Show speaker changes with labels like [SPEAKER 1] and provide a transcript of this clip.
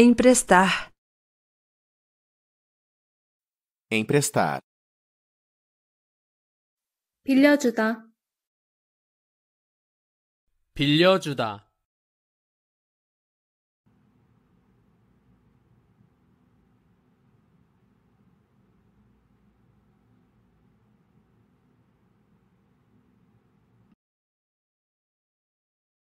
[SPEAKER 1] Emprestar.
[SPEAKER 2] Emprestar.
[SPEAKER 1] 빌려주다.
[SPEAKER 2] 빌려주다.